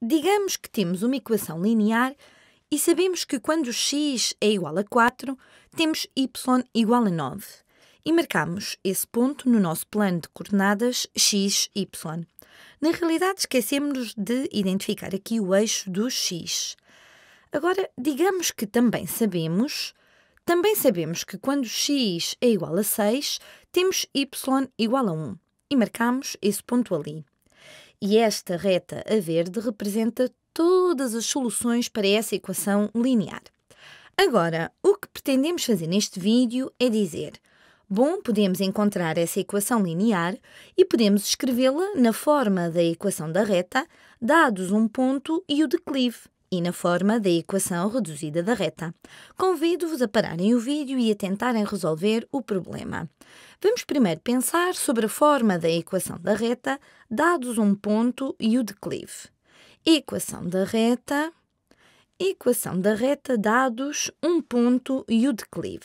Digamos que temos uma equação linear e sabemos que quando x é igual a 4, temos y igual a 9 e marcamos esse ponto no nosso plano de coordenadas x, y. Na realidade, esquecemos de identificar aqui o eixo do x. Agora, digamos que também sabemos, também sabemos que quando x é igual a 6, temos y igual a 1 e marcamos esse ponto ali. E esta reta a verde representa todas as soluções para essa equação linear. Agora, o que pretendemos fazer neste vídeo é dizer Bom, podemos encontrar essa equação linear e podemos escrevê-la na forma da equação da reta, dados um ponto e o declive e na forma da equação reduzida da reta. Convido-vos a pararem o vídeo e a tentarem resolver o problema. Vamos primeiro pensar sobre a forma da equação da reta, dados um ponto e o declive. Equação da reta, equação da reta, dados um ponto e o declive.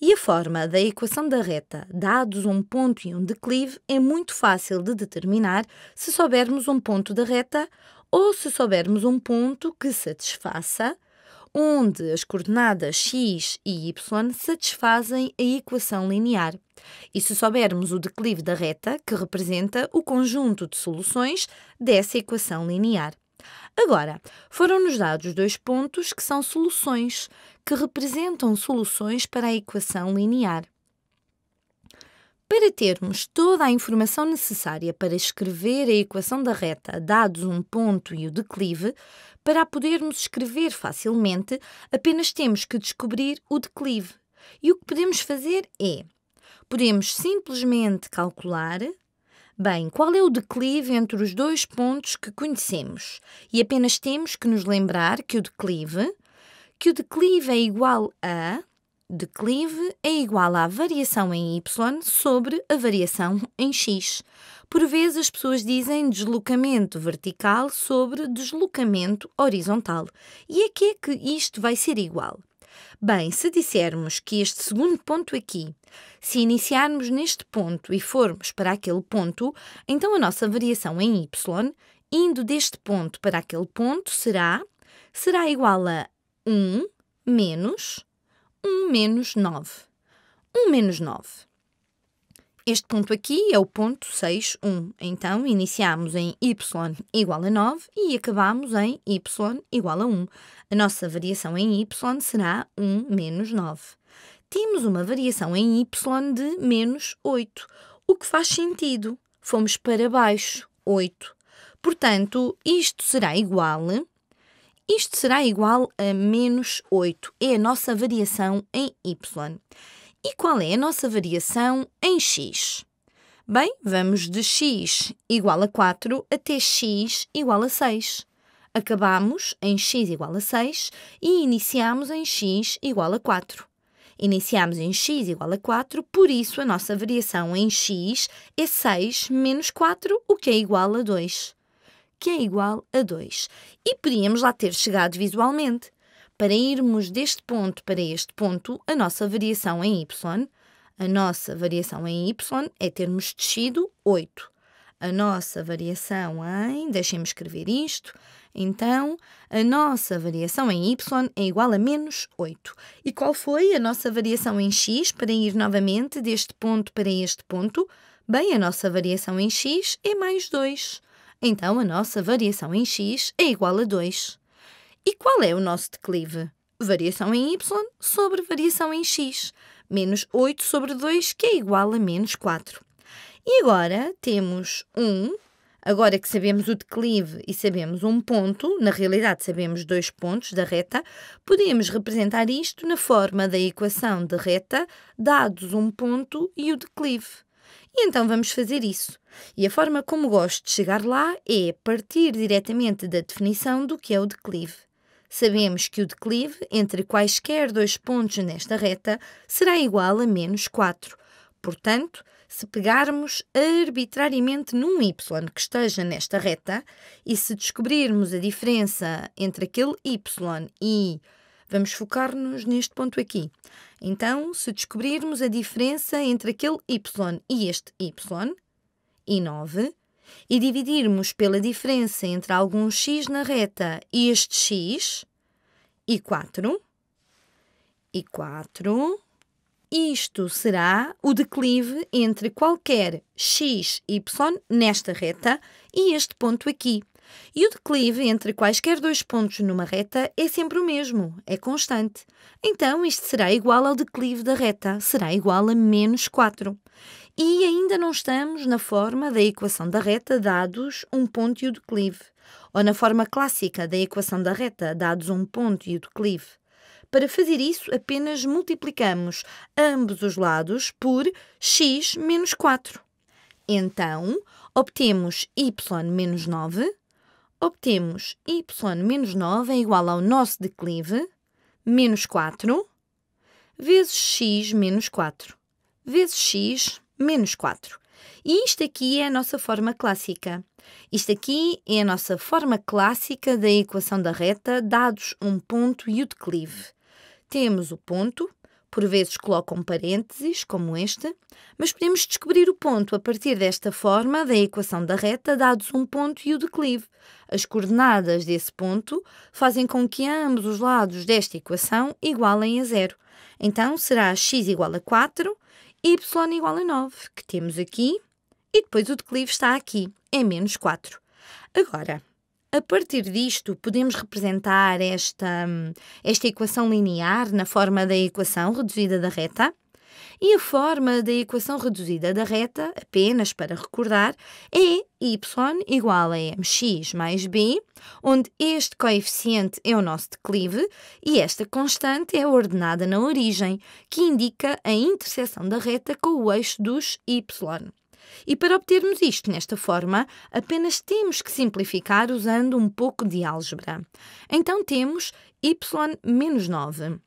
E a forma da equação da reta, dados um ponto e um declive, é muito fácil de determinar se soubermos um ponto da reta ou se soubermos um ponto que satisfaça, onde as coordenadas x e y satisfazem a equação linear. E se soubermos o declive da reta, que representa o conjunto de soluções dessa equação linear. Agora, foram-nos dados dois pontos que são soluções, que representam soluções para a equação linear. Para termos toda a informação necessária para escrever a equação da reta dados um ponto e o declive, para a podermos escrever facilmente, apenas temos que descobrir o declive. E o que podemos fazer é: podemos simplesmente calcular Bem, qual é o declive entre os dois pontos que conhecemos? E apenas temos que nos lembrar que o declive, que o declive é igual a declive é igual à variação em y sobre a variação em x. Por vezes as pessoas dizem deslocamento vertical sobre deslocamento horizontal. E a é que é que isto vai ser igual? Bem, se dissermos que este segundo ponto aqui, se iniciarmos neste ponto e formos para aquele ponto, então a nossa variação em y, indo deste ponto para aquele ponto, será, será igual a 1 menos 1 menos 9. 1 menos 9. Este ponto aqui é o ponto 6, 1. Então, iniciamos em y igual a 9 e acabamos em y igual a 1. A nossa variação em y será 1 menos 9. Temos uma variação em y de menos 8, o que faz sentido. Fomos para baixo, 8. Portanto, isto será igual isto será igual a menos 8. É a nossa variação em y. E qual é a nossa variação em x? Bem, vamos de x igual a 4 até x igual a 6. Acabamos em x igual a 6 e iniciamos em x igual a 4. Iniciamos em x igual a 4, por isso a nossa variação em x é 6 menos 4, o que é igual a 2 que é igual a 2. E podíamos lá ter chegado visualmente. Para irmos deste ponto para este ponto, a nossa variação em y, a nossa variação em y é termos descido 8. A nossa variação em, deixem-me escrever isto, então, a nossa variação em y é igual a menos 8. E qual foi a nossa variação em x para ir novamente deste ponto para este ponto? Bem, a nossa variação em x é mais 2. Então a nossa variação em x é igual a 2. E qual é o nosso declive? Variação em y sobre variação em x, menos 8 sobre 2, que é igual a menos 4. E agora temos 1, agora que sabemos o declive e sabemos um ponto, na realidade sabemos dois pontos da reta, podemos representar isto na forma da equação de reta, dados um ponto e o declive e então vamos fazer isso. E a forma como gosto de chegar lá é partir diretamente da definição do que é o declive. Sabemos que o declive entre quaisquer dois pontos nesta reta será igual a menos 4. Portanto, se pegarmos arbitrariamente num y que esteja nesta reta e se descobrirmos a diferença entre aquele y e Vamos focar-nos neste ponto aqui. Então, se descobrirmos a diferença entre aquele y e este y, e 9, e dividirmos pela diferença entre algum x na reta e este x, e 4, e 4, isto será o declive entre qualquer x, y nesta reta e este ponto aqui. E o declive entre quaisquer dois pontos numa reta é sempre o mesmo, é constante. Então isto será igual ao declive da reta, será igual a menos 4. E ainda não estamos na forma da equação da reta dados um ponto e o declive, ou na forma clássica da equação da reta dados um ponto e o declive. Para fazer isso, apenas multiplicamos ambos os lados por x menos 4. Então, obtemos y menos 9 obtemos y menos 9 é igual ao nosso declive, menos 4, vezes x menos 4, vezes x menos 4. E isto aqui é a nossa forma clássica. Isto aqui é a nossa forma clássica da equação da reta, dados um ponto e o declive. Temos o ponto, por vezes colocam parênteses, como este, mas podemos descobrir o ponto a partir desta forma da equação da reta, dados um ponto e o declive. As coordenadas desse ponto fazem com que ambos os lados desta equação igualem a zero. Então será x igual a 4, y igual a 9, que temos aqui, e depois o declive está aqui, é menos 4. Agora, a partir disto, podemos representar esta, hum, esta equação linear na forma da equação reduzida da reta. E a forma da equação reduzida da reta, apenas para recordar, é y igual a mx mais b, onde este coeficiente é o nosso declive e esta constante é a ordenada na origem, que indica a interseção da reta com o eixo dos y. E para obtermos isto nesta forma, apenas temos que simplificar usando um pouco de álgebra. Então temos y menos 9.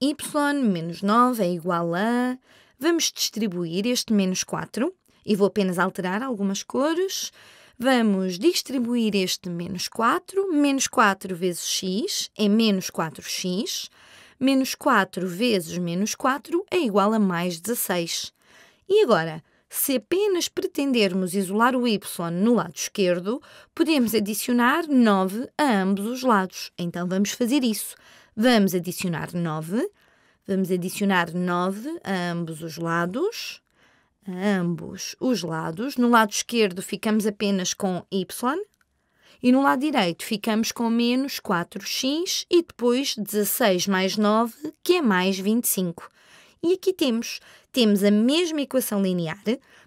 y menos 9 é igual a... Vamos distribuir este menos 4 e vou apenas alterar algumas cores. Vamos distribuir este menos 4. Menos 4 vezes x é menos 4x. Menos 4 vezes menos 4 é igual a mais 16. E agora, se apenas pretendermos isolar o y no lado esquerdo, podemos adicionar 9 a ambos os lados. Então vamos fazer isso. Vamos adicionar 9, vamos adicionar 9 a ambos os lados, a ambos os lados. No lado esquerdo ficamos apenas com y e no lado direito ficamos com menos 4x e depois 16 mais 9, que é mais 25. E aqui temos, temos a mesma equação linear,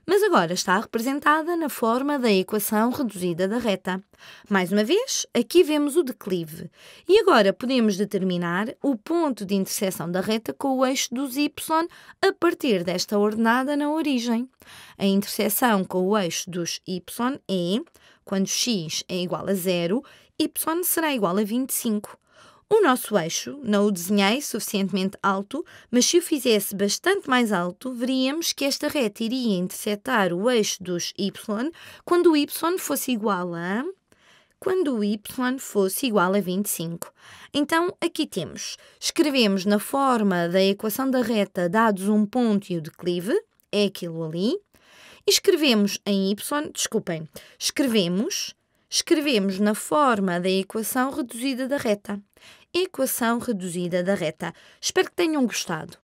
mas agora está representada na forma da equação reduzida da reta. Mais uma vez, aqui vemos o declive. E agora podemos determinar o ponto de interseção da reta com o eixo dos y a partir desta ordenada na origem. A interseção com o eixo dos y é, quando x é igual a zero, y será igual a 25. O nosso eixo não o desenhei suficientemente alto, mas se o fizesse bastante mais alto, veríamos que esta reta iria interceptar o eixo dos y quando o y fosse igual a quando o y fosse igual a 25. Então, aqui temos. Escrevemos na forma da equação da reta dados um ponto e o declive, é aquilo ali. E escrevemos em y, desculpem, escrevemos, escrevemos na forma da equação reduzida da reta equação reduzida da reta. Espero que tenham gostado.